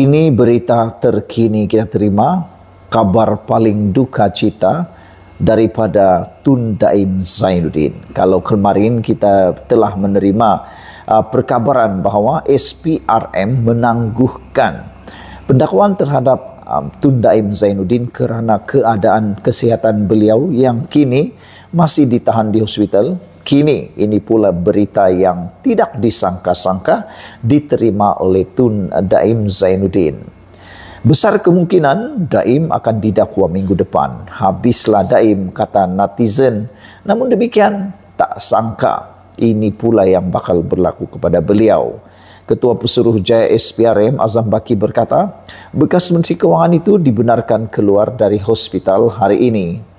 ini berita terkini kita terima kabar paling duka cita daripada Tun Daim Zainuddin. Kalau kemarin kita telah menerima uh, perkabaran bahawa SPRM menangguhkan pendakwaan terhadap um, Tun Daim Zainuddin kerana keadaan kesihatan beliau yang kini masih ditahan di hospital Kini ini pula berita yang tidak disangka-sangka diterima oleh Tun Daim Zainuddin. Besar kemungkinan Daim akan didakwa minggu depan. Habislah Daim kata netizen. Namun demikian tak sangka ini pula yang bakal berlaku kepada beliau. Ketua Pesuruhjaya SPRM Azam Baki berkata, bekas Menteri Keuangan itu dibenarkan keluar dari hospital hari ini.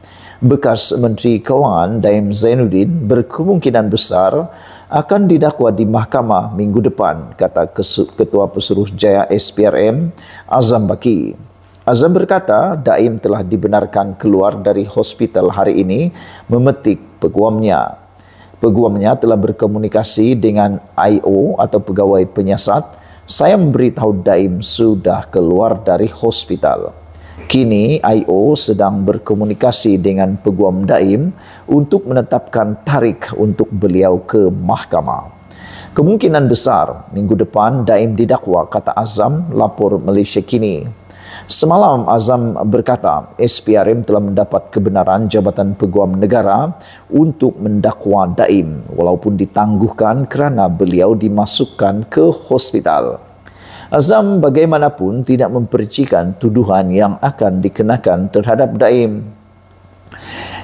bekas Menteri Kewangan Daim Zainuddin berkemungkinan besar akan didakwa di mahkamah minggu depan, kata Ketua Pesuruh Jaya SPRM Azam Baki. Azam berkata, Daim telah dibenarkan keluar dari hospital hari ini memetik peguamnya. Peguamnya telah berkomunikasi dengan IO atau pegawai penyiasat. Saya memberitahu Daim sudah keluar dari hospital. Kini IO sedang berkomunikasi dengan Peguam Daim untuk menetapkan tarikh untuk beliau ke mahkamah. Kemungkinan besar minggu depan Daim didakwa kata Azam lapor Malaysia Kini. Semalam Azam berkata SPRM telah mendapat kebenaran Jabatan Peguam Negara untuk mendakwa Daim walaupun ditangguhkan kerana beliau dimasukkan ke hospital. Azam bagaimanapun tidak mempercikan tuduhan yang akan dikenakan terhadap Daim.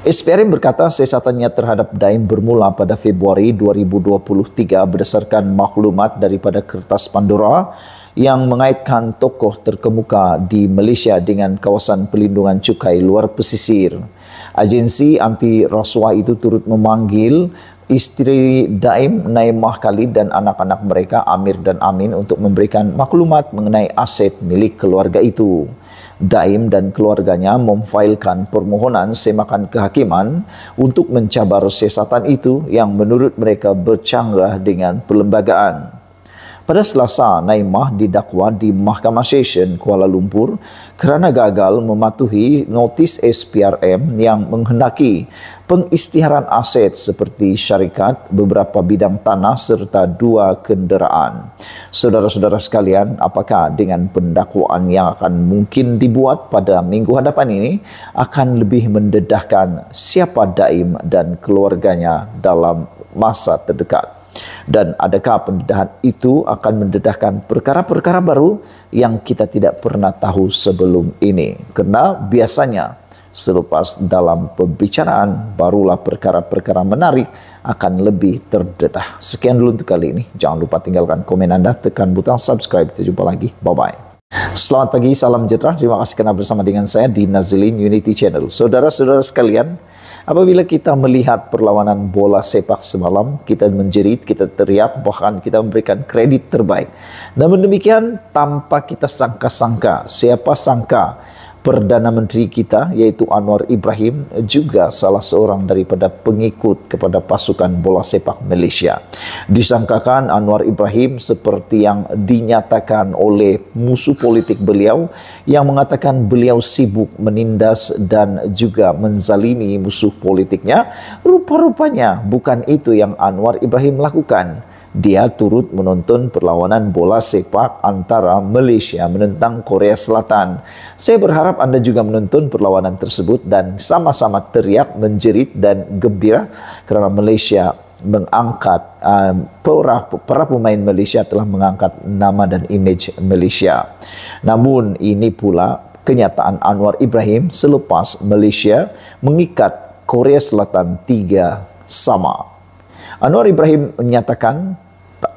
Esperim berkata sesatannya terhadap Daim bermula pada Februari 2023 berdasarkan maklumat daripada kertas Pandora yang mengaitkan tokoh terkemuka di Malaysia dengan kawasan pelindungan cukai luar pesisir. Agensi anti rasuah itu turut memanggil istri Daim, Naimah Khalid dan anak-anak mereka Amir dan Amin untuk memberikan maklumat mengenai aset milik keluarga itu. Daim dan keluarganya memfailkan permohonan semakan kehakiman untuk mencabar sesatan itu yang menurut mereka bercanggah dengan perlembagaan. Pada Selasa, Naimah didakwa di Mahkamah Session Kuala Lumpur kerana gagal mematuhi notis SPRM yang menghendaki pengistiharan aset seperti syarikat, beberapa bidang tanah serta dua kenderaan. Saudara-saudara sekalian, apakah dengan pendakwaan yang akan mungkin dibuat pada minggu hadapan ini akan lebih mendedahkan siapa Daim dan keluarganya dalam masa terdekat? Dan adakah pendedahan itu akan mendedahkan perkara-perkara baru yang kita tidak pernah tahu sebelum ini? Karena biasanya Selepas dalam pembicaraan, barulah perkara-perkara menarik akan lebih terdedah. Sekian dulu untuk kali ini. Jangan lupa tinggalkan komen Anda, tekan butang subscribe. Kita jumpa lagi. Bye-bye. Selamat pagi, salam sejahtera. Terima kasih karena bersama dengan saya di Nazilin Unity Channel. Saudara-saudara sekalian, apabila kita melihat perlawanan bola sepak semalam, kita menjerit, kita teriak, bahkan kita memberikan kredit terbaik. Namun demikian, tanpa kita sangka-sangka, siapa sangka Perdana Menteri kita yaitu Anwar Ibrahim juga salah seorang daripada pengikut kepada pasukan bola sepak Malaysia. Disangkakan Anwar Ibrahim seperti yang dinyatakan oleh musuh politik beliau yang mengatakan beliau sibuk menindas dan juga menzalimi musuh politiknya. Rupa-rupanya bukan itu yang Anwar Ibrahim lakukan dia turut menonton perlawanan bola sepak antara Malaysia menentang Korea Selatan. Saya berharap Anda juga menonton perlawanan tersebut dan sama-sama teriak, menjerit dan gembira kerana Malaysia mengangkat uh, para pemain Malaysia telah mengangkat nama dan imej Malaysia. Namun ini pula kenyataan Anwar Ibrahim selepas Malaysia mengikat Korea Selatan tiga sama. Anwar Ibrahim menyatakan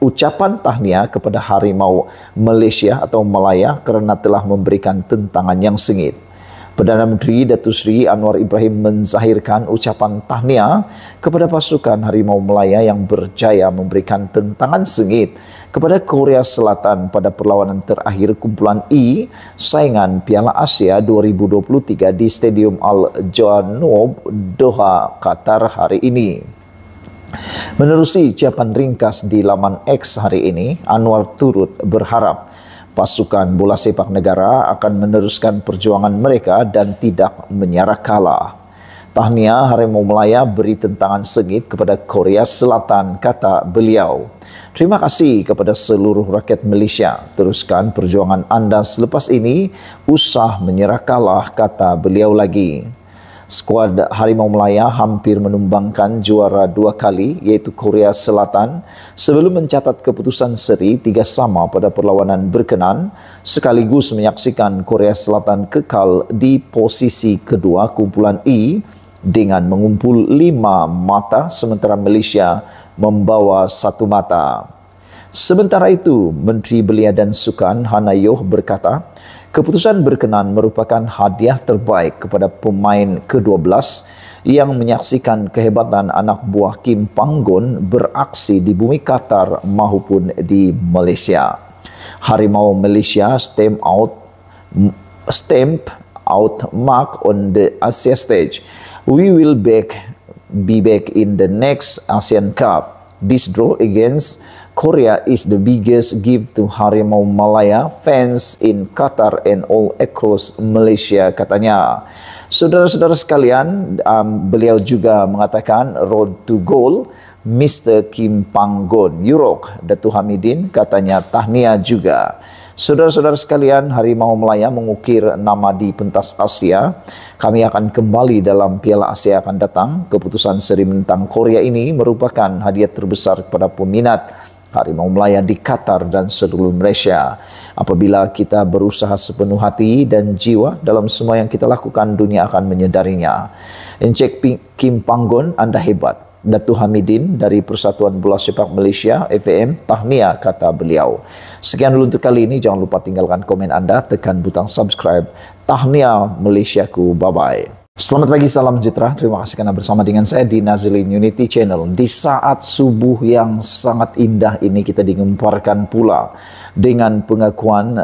ucapan tahniah kepada harimau Malaysia atau Malaya karena telah memberikan tentangan yang sengit. Perdana Menteri Datuk Seri Anwar Ibrahim menzahirkan ucapan tahniah kepada pasukan Harimau Melaya yang berjaya memberikan tentangan sengit kepada Korea Selatan pada perlawanan terakhir kumpulan I saingan Piala Asia 2023 di Stadium Al Janoub Doha, Qatar hari ini. Menerusi jawaban ringkas di laman X hari ini, Anwar turut berharap pasukan bola sepak negara akan meneruskan perjuangan mereka dan tidak menyerah kalah. Tahniah, Harimau Melaya beri tentangan sengit kepada Korea Selatan, kata beliau. Terima kasih kepada seluruh rakyat Malaysia. Teruskan perjuangan Anda selepas ini, usah menyerah kalah, kata beliau lagi. Skuad Harimau Melaya hampir menumbangkan juara dua kali yaitu Korea Selatan sebelum mencatat keputusan seri tiga sama pada perlawanan berkenan sekaligus menyaksikan Korea Selatan kekal di posisi kedua kumpulan E dengan mengumpul lima mata sementara Malaysia membawa satu mata. Sementara itu, Menteri Belia dan Sukan Yoh berkata, Keputusan berkenan merupakan hadiah terbaik kepada pemain ke-12 yang menyaksikan kehebatan anak buah Kim Panggon beraksi di bumi Qatar maupun di Malaysia. Harimau Malaysia stamp out stamp out mark on the Asia stage. We will back be back in the next ASEAN Cup. This draw against Korea is the biggest gift to Harimau Malaya fans in Qatar and all across Malaysia katanya. Saudara-saudara sekalian, um, beliau juga mengatakan road to goal Mr. Kim Panggon Yurok Datu Hamidin katanya tahniah juga. Saudara-saudara sekalian, Harimau Melaya mengukir nama di pentas Asia. Kami akan kembali dalam Piala Asia akan datang. Keputusan seri Mentang Korea ini merupakan hadiah terbesar kepada peminat harimau Melaya di Qatar dan seluruh Malaysia. Apabila kita berusaha sepenuh hati dan jiwa dalam semua yang kita lakukan, dunia akan menyadarinya. Encik Kim Panggon, Anda hebat. Datu Hamidin dari Persatuan Bola Sepak Malaysia FAM tahniah kata beliau. Sekian dulu untuk kali ini. Jangan lupa tinggalkan komen anda, tekan butang subscribe. Tahniah Malaysiaku. Bye-bye. Selamat pagi, salam sejahtera. Terima kasih karena bersama dengan saya di Nazilin Unity Channel. Di saat subuh yang sangat indah ini kita digemparkan pula dengan pengakuan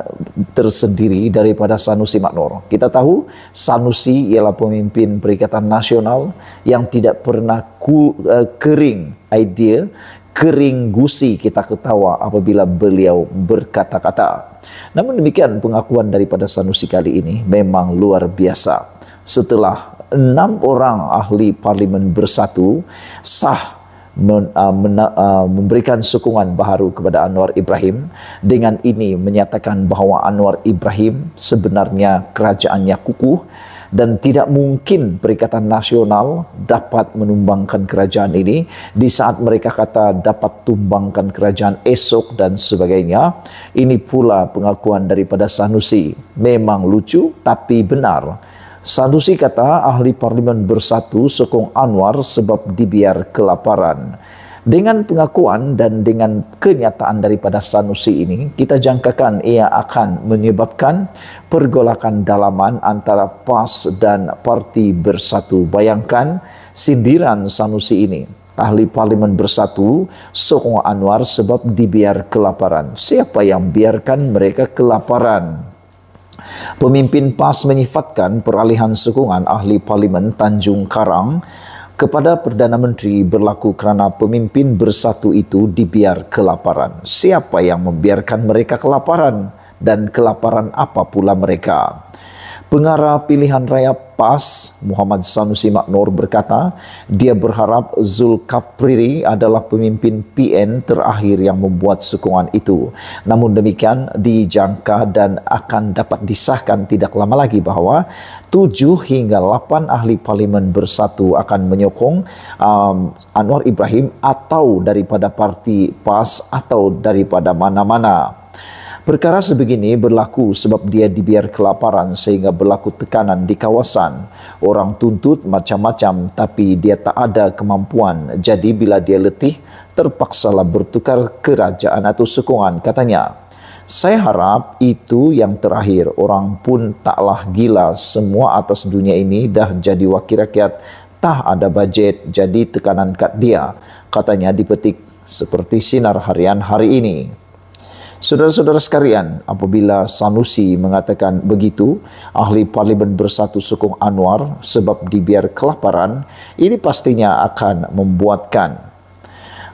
tersendiri daripada Sanusi Maknur. Kita tahu Sanusi ialah pemimpin Perikatan Nasional yang tidak pernah ku, uh, kering idea, kering gusi kita ketawa apabila beliau berkata-kata. Namun demikian pengakuan daripada Sanusi kali ini memang luar biasa setelah enam orang ahli parlimen bersatu sah men, uh, men, uh, memberikan sokongan baru kepada Anwar Ibrahim. Dengan ini menyatakan bahawa Anwar Ibrahim sebenarnya kerajaannya kukuh dan tidak mungkin Perikatan Nasional dapat menumbangkan kerajaan ini di saat mereka kata dapat tumbangkan kerajaan esok dan sebagainya. Ini pula pengakuan daripada Sanusi. Memang lucu tapi benar Sanusi kata ahli parlemen bersatu sokong Anwar sebab dibiar kelaparan. Dengan pengakuan dan dengan kenyataan daripada Sanusi ini, kita jangkakan ia akan menyebabkan pergolakan dalaman antara PAS dan Parti Bersatu. Bayangkan sindiran Sanusi ini. Ahli parlemen bersatu, sokong Anwar sebab dibiar kelaparan. Siapa yang biarkan mereka kelaparan? Pemimpin PAS menyifatkan peralihan sokongan ahli parlimen Tanjung Karang kepada Perdana Menteri berlaku kerana pemimpin bersatu itu dibiar kelaparan. Siapa yang membiarkan mereka kelaparan dan kelaparan apa pula mereka? Pengarah pilihan raya PAS, Muhammad Sanusi Maknur berkata, dia berharap Zulkafriri adalah pemimpin PN terakhir yang membuat sokongan itu. Namun demikian, dijangka dan akan dapat disahkan tidak lama lagi bahawa 7 hingga 8 ahli parlimen bersatu akan menyokong um, Anwar Ibrahim atau daripada parti PAS atau daripada mana-mana. Perkara sebegini berlaku sebab dia dibiar kelaparan sehingga berlaku tekanan di kawasan. Orang tuntut macam-macam tapi dia tak ada kemampuan. Jadi bila dia letih, terpaksalah bertukar kerajaan atau sekungan katanya. Saya harap itu yang terakhir. Orang pun taklah gila semua atas dunia ini dah jadi wakil rakyat. tak ada budget jadi tekanan kat dia. Katanya dipetik seperti sinar harian hari ini. Saudara-saudara sekalian, apabila Sanusi mengatakan begitu, ahli parlimen bersatu sukung Anwar sebab dibiar kelaparan, ini pastinya akan membuatkan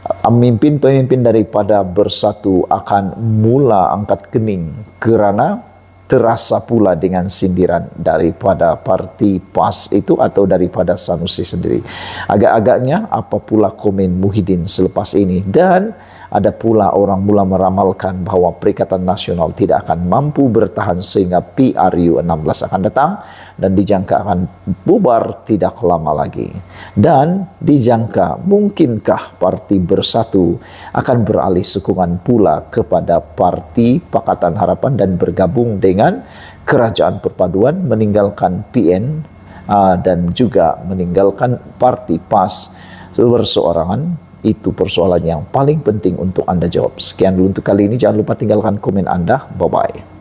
uh, pemimpin-pemimpin daripada bersatu akan mula angkat kening kerana terasa pula dengan sindiran daripada parti PAS itu atau daripada Sanusi sendiri. Agak-agaknya apa pula komen Muhyiddin selepas ini dan ada pula orang mula meramalkan bahwa Perikatan Nasional tidak akan mampu bertahan sehingga PRU16 akan datang dan dijangka akan bubar tidak lama lagi. Dan dijangka mungkinkah Parti Bersatu akan beralih sokongan pula kepada Parti Pakatan Harapan dan bergabung dengan Kerajaan Perpaduan meninggalkan PN ah, dan juga meninggalkan Parti PAS berseorangan itu persoalan yang paling penting untuk Anda jawab. Sekian dulu untuk kali ini. Jangan lupa tinggalkan komen Anda. Bye-bye.